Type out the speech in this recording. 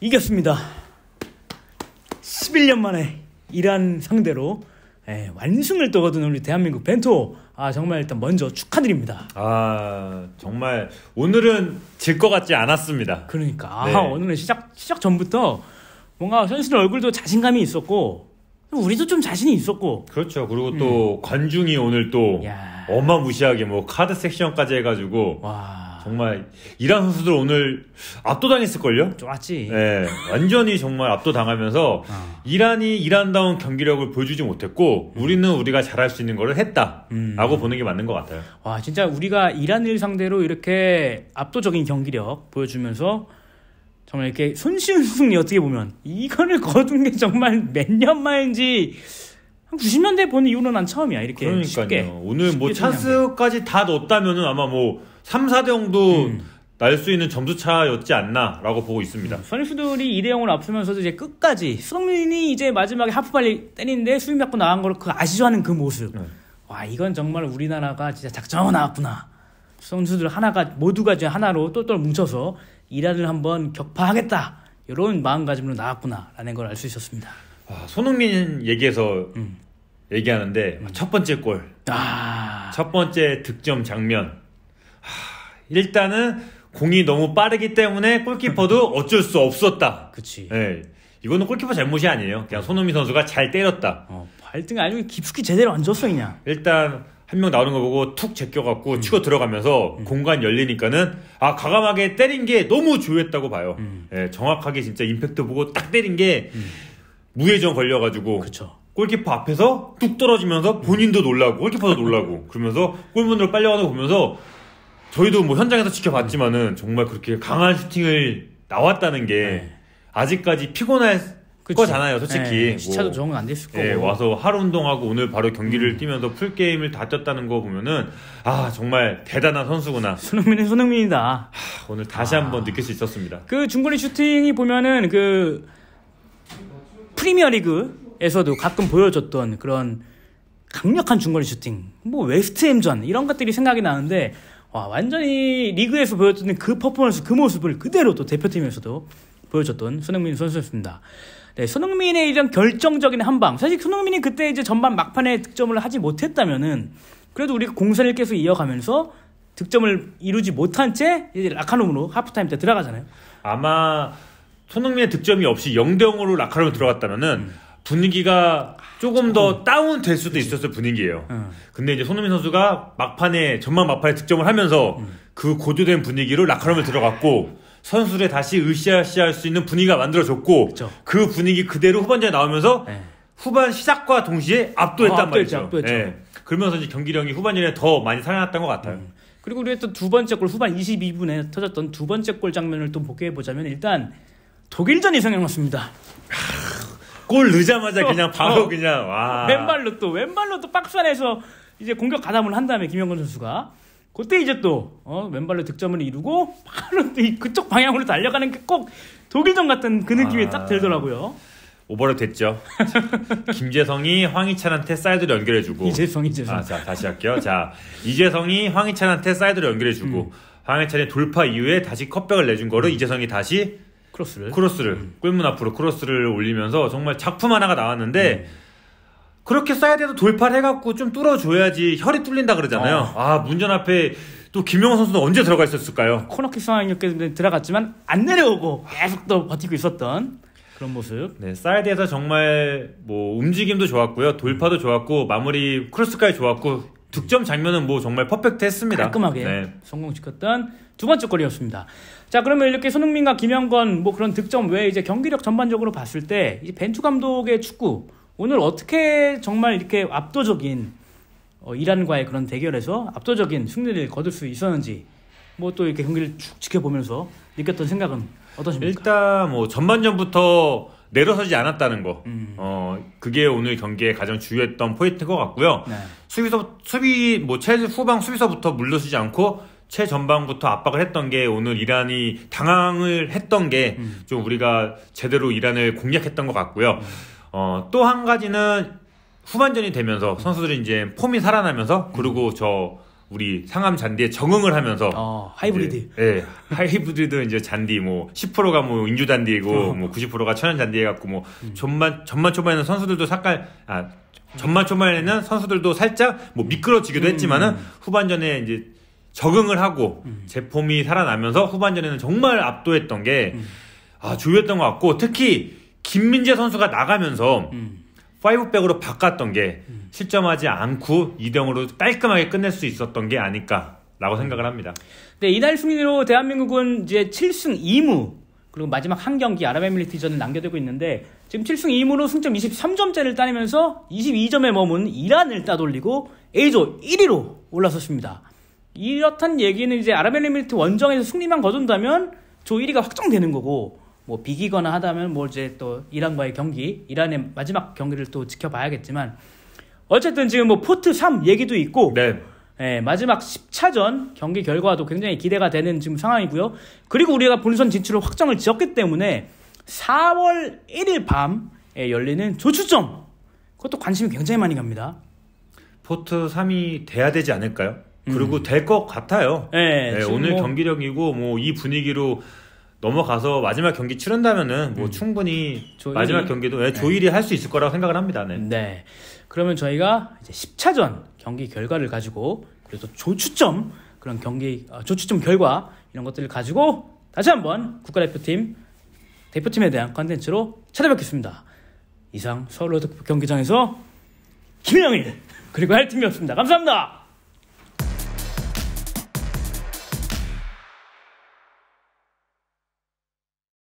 이겼습니다. 11년 만에 이란 상대로 예, 완승을 또 거둔 우리 대한민국 벤토 아 정말 일단 먼저 축하드립니다. 아 정말 오늘은 질 것 같지 않았습니다. 그러니까 아, 네. 오늘은 시작 시작 전부터 뭔가 선수들 얼굴도 자신감이 있었고 우리도 좀 자신이 있었고 그렇죠. 그리고 또 음. 관중이 오늘 또 야. 어마무시하게 뭐 카드 섹션까지 해가지고 와. 정말 이란 선수들 오늘 압도당했을걸요? 좋았지. 네, 예, 완전히 정말 압도당하면서 아. 이란이 이란다운 경기력을 보여주지 못했고 음. 우리는 우리가 잘할 수 있는 걸 했다라고 음. 보는 게 맞는 것 같아요. 와 진짜 우리가 이란을 상대로 이렇게 압도적인 경기력 보여주면서 정말 이렇게 손쉬운 승리 어떻게 보면 이거를 거둔 게 정말 몇 년 만인지 한 90년대 보는 이후로 난 처음이야 이렇게 그러니까요. 뭐 쉽게 오늘 쉽게 뭐 찬스까지 다 넣었다면은 아마 뭐 3, 4대 0도 음. 날수 있는 점수 차였지 않나라고 보고 있습니다. 음, 선수들이 2대 0을 앞서면서도 이제 끝까지 수동민이 이제 마지막에 하프발리 때리는데 수입 맞고 나간 걸 그아쉬워하는그 모습. 네. 와 이건 정말 우리나라가 진짜 작정하고 나왔구나. 선수들 하나가 모두가 이제 하나로 똘똘 뭉쳐서 이란을 한번 격파하겠다 이런 마음가짐으로 나왔구나라는 걸 알 수 있었습니다. 아, 손흥민 얘기해서 음. 얘기하는데 음. 첫 번째 골, 아. 첫 번째 득점 장면. 하, 일단은 공이 너무 빠르기 때문에 골키퍼도 어쩔 수 없었다. 그렇지. 예. 이거는 골키퍼 잘못이 아니에요. 그냥 손흥민 선수가 잘 때렸다. 어, 발등 아니면 깊숙이 제대로 안 줬어 그냥. 일단 한 명 나오는 거 보고 툭 제껴갖고 음. 치고 들어가면서 음. 공간 열리니까는 아 과감하게 때린 게 너무 조였다고 봐요. 음. 예, 정확하게 진짜 임팩트 보고 딱 때린 게. 음. 무예전 걸려가지고 그쵸. 골키퍼 앞에서 뚝 떨어지면서 본인도 놀라고 골키퍼도 놀라고 그러면서 골문으로 빨려가는 거 보면서 저희도 뭐 현장에서 지켜봤지만은 정말 그렇게 강한 슈팅을 나왔다는 게 네. 아직까지 피곤할 그치. 거잖아요, 솔직히. 네, 뭐 시차도 뭐, 적응 안 됐을 네, 거고. 네, 와서 하루 운동하고 오늘 바로 경기를 음. 뛰면서 풀 게임을 다 뛰었다는 거 보면은 아 정말 대단한 선수구나. 손흥민은 손흥민이다. 하, 오늘 다시 아. 한번 느낄 수 있었습니다. 그 중거리 슈팅이 보면은 그 프리미어리그에서도 가끔 보여줬던 그런 강력한 중거리 슈팅, 뭐 웨스트햄전 이런 것들이 생각이 나는데 와, 완전히 리그에서 보여줬던 그 퍼포먼스, 그 모습을 그대로 또 대표팀에서도 보여줬던 손흥민 선수였습니다. 네, 손흥민의 이런 결정적인 한방. 사실 손흥민이 그때 이제 전반 막판에 득점을 하지 못했다면은 그래도 우리가 공세를 계속 이어가면서 득점을 이루지 못한 채 이제 라카놈으로 하프타임 때 들어가잖아요. 아마 손흥민의 득점이 없이 0대 0으로 라카로 들어갔다면은 음. 분위기가 조금 더 다운 될 수도 그치. 있었을 분위기예요. 음. 근데 이제 손흥민 선수가 막판에 전반 막판에 득점을 하면서 음. 그 고조된 분위기로 라카롬을 들어갔고 선수를 들 다시 으쌰으쌰할 수 있는 분위기가 만들어졌고 그쵸. 그 분위기 그대로 후반전에 나오면서 네. 후반 시작과 동시에 압도했단 어, 말이죠. 압도했죠. 네. 그러면서 이제 경기력이 후반전에 더 많이 살아났던 것 같아요. 음. 그리고 우리가 또두 번째 골 후반 22분에 터졌던 두 번째 골 장면을 또 복귀해 보자면 일단 독일전이 생각났습니다. 골 넣자마자 그냥 어, 바로 어. 그냥 와. 왼발로 또 왼발로 또 박스 안에서 이제 공격 가담을 한 다음에 김영건 선수가 그때 이제 또 어, 왼발로 득점을 이루고 바로 또 그쪽 방향으로 달려가는 게 꼭 독일전 같은 그 느낌이 아... 딱 들더라고요. 오버로 됐죠. 김재성이 황희찬한테 사이드로 연결해주고 이재성 이재성. 아, 자 다시 할게요. 자 이재성이 황희찬한테 사이드로 연결해주고 음. 황희찬의 돌파 이후에 다시 컵백을 내준 거로 음. 이재성이 다시 크로스를 크로스를 음. 골문 앞으로 크로스를 올리면서 정말 작품 하나가 나왔는데 음. 그렇게 사야 돼도 돌파를 해갖고 좀 뚫어줘야지 혈이 뚫린다 그러잖아요. 어. 아 문전 앞에 또 김영호 선수는 언제 들어가 있었을까요? 코너킥 상황이었기 들어갔지만 안 내려오고 계속 또 버티고 있었던 그런 모습. 네, 사이드에서 정말 뭐 움직임도 좋았고요, 돌파도 좋았고 마무리 크로스까지 좋았고 득점 장면은 뭐 정말 퍼펙트했습니다. 깔끔하게 네. 성공 시켰던 두 번째 골이었습니다. 자 그러면 이렇게 손흥민과 김영건 뭐 그런 득점 외에 이제 경기력 전반적으로 봤을 때 벤투 감독의 축구 오늘 어떻게 정말 이렇게 압도적인 어, 이란과의 그런 대결에서 압도적인 승리를 거둘 수 있었는지 뭐 또 이렇게 경기를 쭉 지켜보면서 느꼈던 생각은 어떠십니까? 일단 뭐 전반전부터 내려서지 않았다는 거. 음. 어, 그게 오늘 경기에 가장 주요했던 포인트인 것 같고요. 네. 수비서, 수비, 뭐, 체즈 후방 수비서부터 물러서지 않고 최전방부터 압박을 했던 게 오늘 이란이 당황을 했던 게좀 음. 우리가 제대로 이란을 공략했던 것 같고요. 음. 어, 또 한 가지는 후반전이 되면서 선수들이 이제 폼이 살아나면서 음. 그리고 저 우리 상암 잔디에 적응을 하면서 어, 하이브리드. 예. 네, 하이브리드 이제 잔디 뭐 10%가 뭐 인주 잔디고 어. 뭐 90%가 천연 잔디해 갖고 뭐 전반 전반 초반에는 선수들도 색깔 아 전반 초반에는 선수들도 살짝 뭐 미끄러지기도 했지만은 후반전에 이제 적응을 하고 음. 제품이 살아나면서 후반전에는 정말 압도했던 게 음. 아, 주요했던 것 같고 특히 김민재 선수가 나가면서 음. 5백으로 바꿨던 게 음. 실점하지 않고 2등으로 깔끔하게 끝낼 수 있었던 게 아닐까라고 음. 생각을 합니다. 네, 이날 승리로 대한민국은 이제 7승 2무 그리고 마지막 한 경기 아랍에미리트전을 남겨두고 있는데 지금 7승 2무로 승점 23점째를 따내면서 22점에 머문 이란을 따돌리고 A조 1위로 올라섰습니다. 이렇단 얘기는 이제 아랍에미리트 원정에서 승리만 거둔다면 조 1위가 확정되는 거고 뭐 비기거나 하다면 뭐 이제 또 이란과의 경기, 이란의 마지막 경기를 또 지켜봐야겠지만 어쨌든 지금 뭐 포트 3 얘기도 있고 네. 예, 마지막 10차전 경기 결과도 굉장히 기대가 되는 지금 상황이고요. 그리고 우리가 본선 진출을 확정을 지었기 때문에 4월 1일 밤에 열리는 조추점 그것도 관심이 굉장히 많이 갑니다. 포트 3이 돼야 되지 않을까요? 그리고 음. 될것 같아요. 예, 네, 네 오늘 뭐... 경기력이고 뭐 이 분위기로 넘어가서 마지막 경기 치른다면은 뭐 음. 충분히 조일이? 마지막 경기도 네, 조일이 네. 할수 있을 거라고 생각을 합니다. 네. 네. 그러면 저희가 이제 10차전 경기 결과를 가지고 그리고 또 조추점 그런 경기 어, 조추점 결과 이런 것들을 가지고 다시 한번 국가대표팀 대표팀에 대한 컨텐츠로 찾아뵙겠습니다. 이상 서울로드 경기장에서 김영일 그리고 할 팀이었습니다. 감사합니다.